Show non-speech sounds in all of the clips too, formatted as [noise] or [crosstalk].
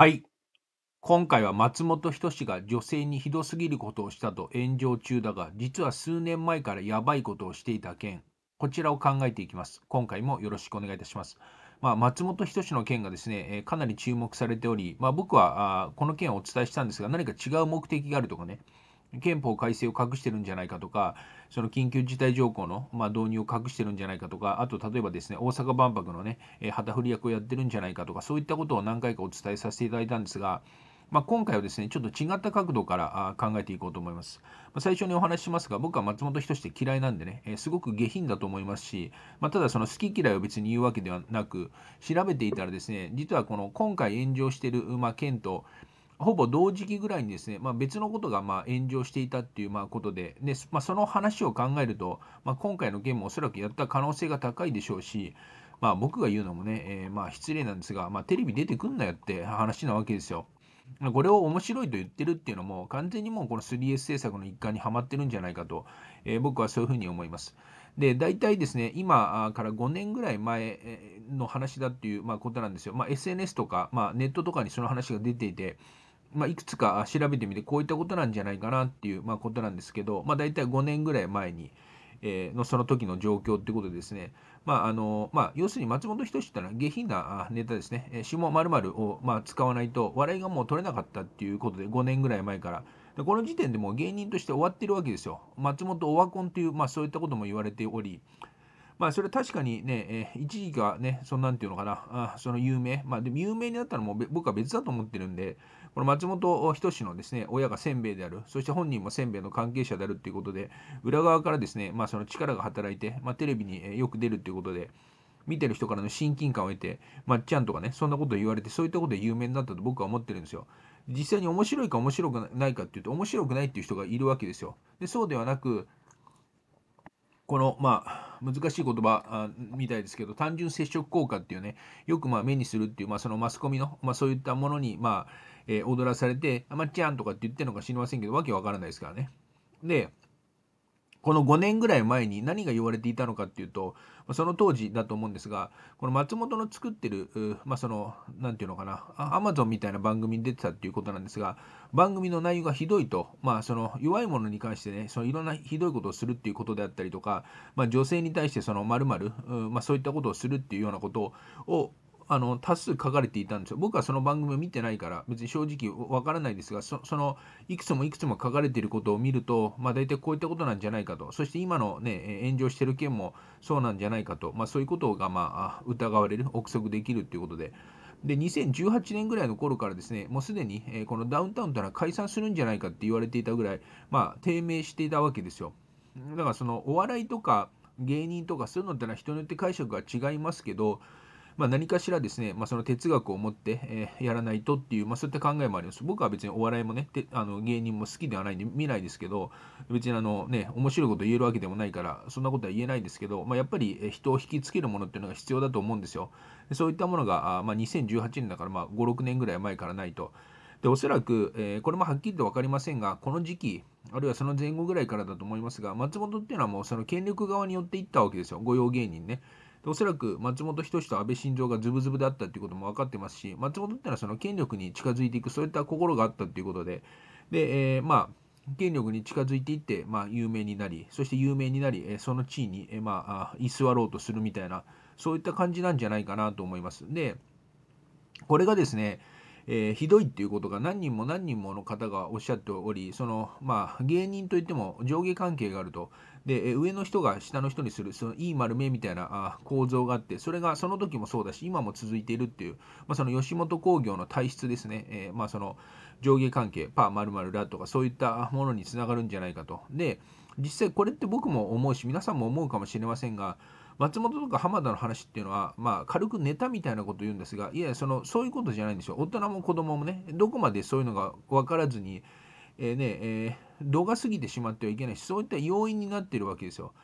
はい。今回は松本人志が女性にひどすぎることをしたと炎上中だが、実は数年前からやばいことをしていた件、こちらを考えていきます。今回もよろしくお願いいたします。まあ、松本人志の件がですね、えかなり注目されており、まあ、僕はあこの件をお伝えしたんですが、何か違う目的があるとかね、憲法改正を隠してるんじゃないかとか、その緊急事態条項の、まあ、導入を隠してるんじゃないかとか、あと例えばですね、大阪万博のね、旗振り役をやってるんじゃないかとか、そういったことを何回かお伝えさせていただいたんですが、まあ、今回はですね、ちょっと違った角度から考えていこうと思います。まあ、最初にお話ししますが、僕は松本人志って嫌いなんでね、えー、すごく下品だと思いますし、まあ、ただその好き嫌いを別に言うわけではなく、調べていたらですね、実はこの今回炎上している、まあ、県と、ほぼ同時期ぐらいにですね、まあ、別のことがま炎上していたっていうまあことで、でまあ、その話を考えると、まあ、今回の件もおそらくやった可能性が高いでしょうし、まあ、僕が言うのもね、えー、まあ失礼なんですが、まあ、テレビ出てくんなよって話なわけですよ。これを面白いと言ってるっていうのも、完全にもうこの 3S 政策の一環にはまってるんじゃないかと、えー、僕はそういうふうに思います。で、大体ですね、今から5年ぐらい前の話だっていう、まあ、ことなんですよ。まあ、SNS とか、まあ、ネットとかにその話が出ていて、まあ、いくつか調べてみてこういったことなんじゃないかなっていう、まあ、ことなんですけど、まあ、大体5年ぐらい前に、えー、のその時の状況ってことですね、まああのまあ、要するに松本人志ってのは下品なネタですね、下○○をまあ使わないと笑いがもう取れなかったっていうことで5年ぐらい前から。でこの時点でもう芸人として終わってるわけですよ。松本オワコンという、まあ、そういったことも言われており、まあ、それは確かにね、えー、一時期はね、そんなんていうのかな、あその有名、まあ、でも有名になったのも僕は別だと思ってるんで、この松本人志のですね、親がせんべいである、そして本人もせんべいの関係者であるということで、裏側からですね、まあ、その力が働いて、まあ、テレビによく出るということで、見てる人からの親近感を得て、まっちゃんとかね、そんなこと言われて、そういったことで有名になったと僕は思ってるんですよ。実際に面白いか面白くないかっていうと、面白くないっていう人がいるわけですよ。で、そうではなく、この、まあ、難しい言葉みたいですけど、単純接触効果っていうね、よくま目にするっていう、まあ、そのマスコミの、まあ、そういったものに、まあえ踊らされて、あまっちゃんとかって言ってるのか知りませんけど、わけわからないですからね。で、この5年ぐらい前に何が言われていたのかっていうと、その当時だと思うんですが、この松本の作ってる、まあ、その、なんていうのかな、アマゾンみたいな番組に出てたっていうことなんですが、番組の内容がひどいと、まあ、その弱いものに関してね、そのいろんなひどいことをするっていうことであったりとか、まあ、女性に対してそのまるまる、まあ、そういったことをするっていうようなことをあの多数書かれていたんですよ。僕はその番組を見てないから別に正直わからないですがそのいくつもいくつも書かれていることを見ると、まあ、大体こういったことなんじゃないかとそして今の、ね、炎上してる件もそうなんじゃないかと、まあ、そういうことが、まあ、疑われる憶測できるということで。で2018年ぐらいの頃からですねもうすでに、えこのダウンタウンというのは解散するんじゃないかって言われていたぐらい、まあ、低迷していたわけですよ。だからそのお笑いとか芸人とかそういうのってのは人によって解釈が違いますけどまあ、何かしらですね、まあ、その哲学を持って、えー、やらないとっていう、まあ、そういった考えもあります。僕は別にお笑いもね、てあの芸人も好きではないんで見ないですけど、別にあのね、面白いこと言えるわけでもないから、そんなことは言えないですけど、まあ、やっぱり人を引きつけるものっていうのが必要だと思うんですよ。そういったものが、あまあ、2018年だから、まあ、5、6年ぐらい前からないと。で、おそらく、えー、これもはっきりと分かりませんが、この時期、あるいはその前後ぐらいからだと思いますが、松本っていうのはもうその権力側によっていったわけですよ、御用芸人ね。でおそらく松本人志と安倍晋三がズブズブだったということも分かってますし松本ってのはその権力に近づいていくそういった心があったということでで、えー、まあ権力に近づいていって、まあ、有名になりそして有名になり、えその地位に、えまあ、居座ろうとするみたいなそういった感じなんじゃないかなと思います。でこれがですねえー、ひどいっていうことが何人も何人もの方がおっしゃっておりその、まあ、芸人といっても上下関係があるとで上の人が下の人にするそのいい丸目みたいな構造があってそれがその時もそうだし今も続いているっていう、まあ、その吉本興業の体質ですね、えー、まあ、その上下関係パー○○ラとかそういったものにつながるんじゃないかとで実際これって僕も思うし皆さんも思うかもしれませんが松本とか浜田の話っていうのは、まあ、軽くネタみたいなこと言うんですがいやそのそういうことじゃないんですよ大人も子供もねどこまでそういうのが分からずに、えー、ねえー、度が過ぎてしまってはいけないしそういった要因になってるわけですよ。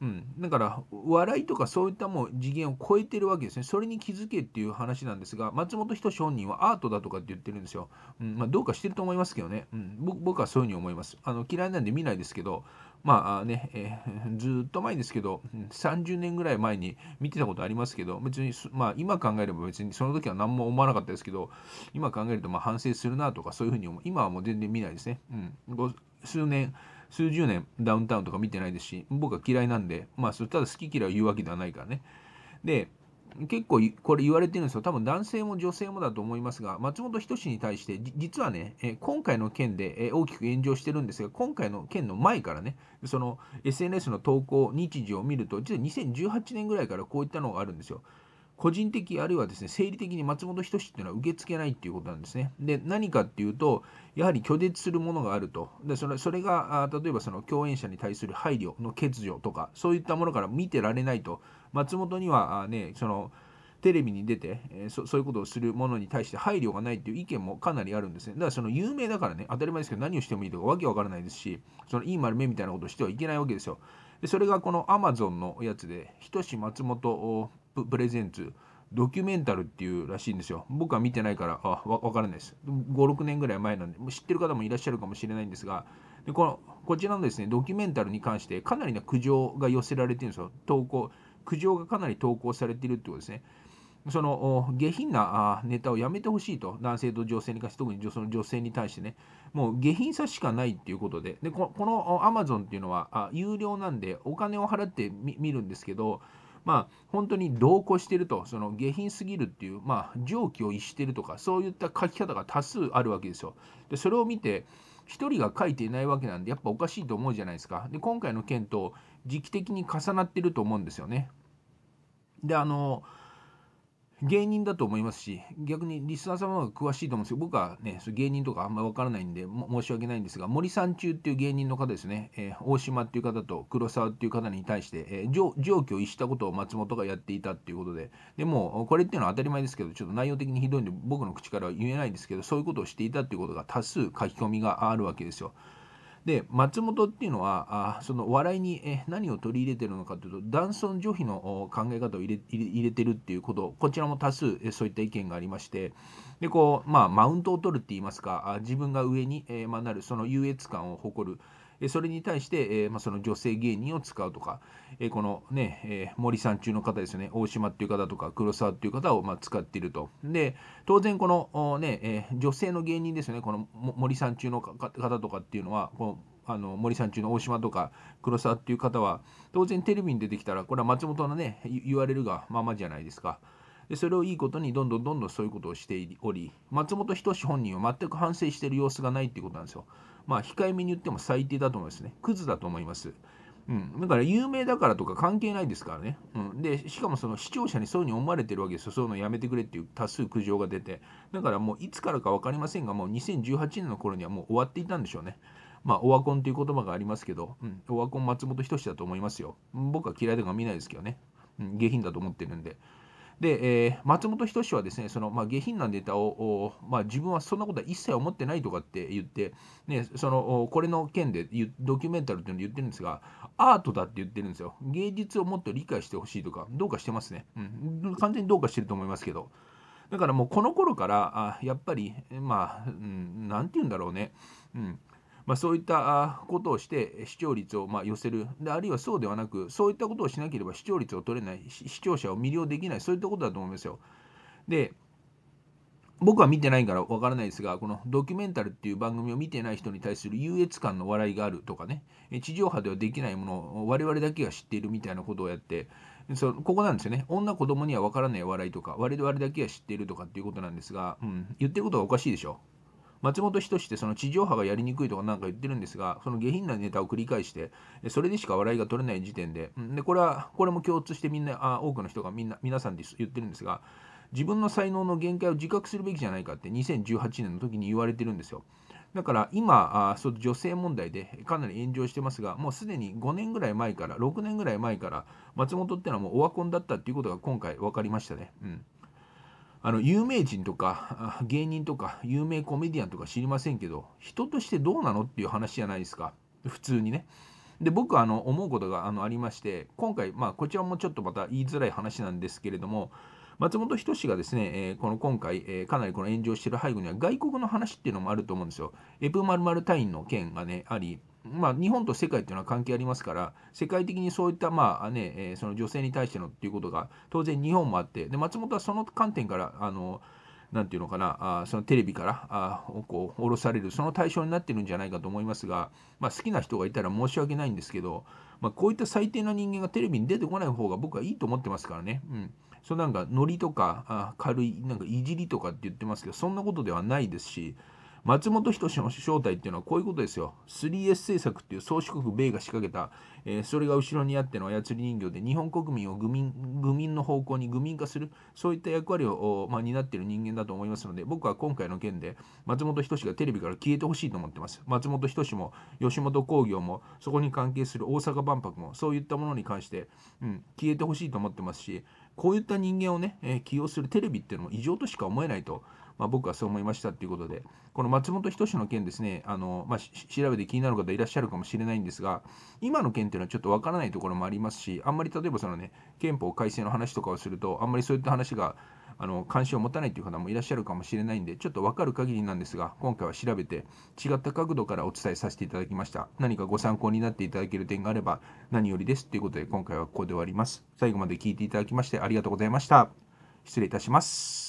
うん、だから笑いとかそういったもう次元を超えてるわけですね。それに気づけっていう話なんですが、松本人志本人はアートだとかって言ってるんですよ。うんまあ、どうかしてると思いますけどね、うん僕。僕はそういうふうに思います。あの嫌いなんで見ないですけど、まあね、えー、ずっと前ですけど、30年ぐらい前に見てたことありますけど、別に、まあ今考えれば別にその時は何も思わなかったですけど、今考えるとまあ反省するなとかそういうふうに思う。今はもう全然見ないですね。うん、数年、数十年ダウンタウンとか見てないですし、僕は嫌いなんで、まあそれただ好き嫌いを言うわけではないからね。で、結構これ言われてるんですよ。多分男性も女性もだと思いますが、松本人志に対して、実はね、え今回の件で、え大きく炎上してるんですが、今回の件の前からね、その SNS の投稿、日時を見ると、実は2018年ぐらいからこういったのがあるんですよ。個人的あるいはですね生理的に松本人志っていうのは受け付けないっていうことなんですね。で何かっていうとやはり拒絶するものがあるとでそれそれが例えばその共演者に対する配慮の欠如とかそういったものから見てられないと松本にはねそのテレビに出て、えー、そそういうことをするものに対して配慮がないっていう意見もかなりあるんですね。だからその有名だからね、当たり前ですけど何をしてもいいとかわけわからないですし、そのいい丸目みたいなことをしてはいけないわけですよ。でそれがこの Amazon のやつで、ひとし松本ププレゼンツドキュメンタルっていうらしいんですよ。僕は見てないから、あ、わからないです。5、6年ぐらい前なんで、もう知ってる方もいらっしゃるかもしれないんですが、でこのこちらのですね、ドキュメンタルに関して、かなりな苦情が寄せられてるんですよ。投稿、苦情がかなり投稿されているってことですね。その下品なネタをやめてほしいと、男性と女性に関して、特に女その女性に対してね、もう下品さしかないっていうことで、でこの Amazon っていうのは有料なんで、お金を払って見るんですけど、まあ、本当に同行してると、その下品すぎるっていう、まあ、常軌を逸してるとか、そういった書き方が多数あるわけですよ。で、それを見て、1人が書いていないわけなんで、やっぱおかしいと思うじゃないですか。で、今回の件と時期的に重なってると思うんですよね。で、あの、芸人だと思いますし逆にリスナー様が詳しいと思うんですけど僕はね芸人とかあんまり分からないんで申し訳ないんですが森三中っていう芸人の方ですね、えー、大島っていう方と黒沢っていう方に対して、えー、上記を逸したことを松本がやっていたっていうことででもこれっていうのは当たり前ですけどちょっと内容的にひどいんで僕の口からは言えないんですけどそういうことをしていたっていうことが多数書き込みがあるわけですよ。で松本っていうのはあその笑いにえ何を取り入れてるのかというと男尊女卑の考え方を入れ入れてるっていうことこちらも多数そういった意見がありましてでこう、まあ、マウントを取るって言いますか自分が上に、えまあ、なるその優越感を誇るそれに対して、えまあ、その女性芸人を使うとか、えこのね、え森さん中の方ですよね、大島っていう方とか、黒沢っていう方をま使っていると。で、当然この、ねえ女性の芸人ですよね、この森さん中の方とかっていうのは、このあの森さん中の大島とか黒沢っていう方は当然テレビに出てきたらこれは松本のね言われるがままじゃないですか。でそれをいいことにどんどんどんどんそういうことをしており松本人志本人は全く反省している様子がないっていうことなんですよまあ控えめに言っても最低だと思いますねクズだと思いますうん、だから有名だからとか関係ないですからね、うん、でしかもその視聴者にそういうふうに思われてるわけですよそういうのやめてくれっていう多数苦情が出てだからもういつからか分かりませんがもう2018年の頃にはもう終わっていたんでしょうねまあオワコンという言葉がありますけど、うん、オワコン松本人志だと思いますよ僕は嫌いだか見ないですけどね、うん、下品だと思ってるんでで、えー、松本人志はですね、その、まあ、下品なネタを、まあ、自分はそんなことは一切思ってないとかって言って、ね、その、これの件でドキュメンタルっていうのを言ってるんですが、アートだって言ってるんですよ。芸術をもっと理解してほしいとか、どうかしてますね。うん、完全にどうかしてると思いますけど。だからもうこの頃から、あやっぱり、まあ、うん、なんて言うんだろうね。うんまあ、そういったことをして視聴率をま寄せるで、あるいはそうではなく、そういったことをしなければ視聴率を取れない、視聴者を魅了できない、そういったことだと思いますよ。で、僕は見てないからわからないですが、このドキュメンタルっていう番組を見てない人に対する優越感の笑いがあるとかね、地上波ではできないものを我々だけが知っているみたいなことをやって、そここなんですよね。女子供にはわからない笑いとか、我々だけが知っているとかっていうことなんですが、うん、言ってることがおかしいでしょ。松本人志ってその地上波がやりにくいとか何か言ってるんですが、その下品なネタを繰り返して、それでしか笑いが取れない時点で、でこれは、これも共通してみんな、あ多くの人がみんな、皆さんで言ってるんですが、自分の才能の限界を自覚するべきじゃないかって2018年の時に言われてるんですよ。だから今、あそう女性問題でかなり炎上してますが、もうすでに5年ぐらい前から、6年ぐらい前から、松本ってのはもうオワコンだったっていうことが今回分かりましたね。うんあの有名人とか [laughs] 芸人とか有名コメディアンとか知りませんけど人としてどうなのっていう話じゃないですか普通にね。で僕はあの思うことがあのありまして今回、まあ、こちらもちょっとまた言いづらい話なんですけれども松本人志がですね、えー、この今回、えー、かなりこの炎上している背後には外国の話っていうのもあると思うんですよ。エプマルマル隊員の件がねありまあ、日本と世界というのは関係ありますから、世界的にそういった、まあねえー、その女性に対してのっていうことが、当然日本もあって、で松本はその観点から、あのなんていうのかな、あそのテレビからあこう下ろされる、その対象になってるんじゃないかと思いますが、まあ、好きな人がいたら申し訳ないんですけど、まあ、こういった最低な人間がテレビに出てこない方が僕はいいと思ってますからね。うんそのなんかノリとかあ軽いなんかいじりとかって言ってますけどそんなことではないですし松本人志の正体っていうのはこういうことですよ。3S 政策っていう宗主国米が仕掛けた、えー、それが後ろにあっての操り人形で日本国民を愚民愚民の方向に愚民化する、そういった役割を、まあ、担っている人間だと思いますので、僕は今回の件で松本人志がテレビから消えてほしいと思ってます。松本人志も吉本興業も、そこに関係する大阪万博も、そういったものに関して、うん、消えてほしいと思ってますし、こういった人間をね、え起用するテレビっていうのも異常としか思えないと、まあ、僕はそう思いましたということで、この松本人志の件ですね、あのまあ、調べて気になる方いらっしゃるかもしれないんですが、今の件っていうのはちょっとわからないところもありますし、あんまり例えばそのね、憲法改正の話とかをすると、あんまりそういった話があの関心を持たないという方もいらっしゃるかもしれないんで、ちょっと分かる限りなんですが、今回は調べて、違った角度からお伝えさせていただきました。何かご参考になっていただける点があれば何よりですということで、今回はここで終わります。最後まで聞いていただきましてありがとうございました。失礼いたします。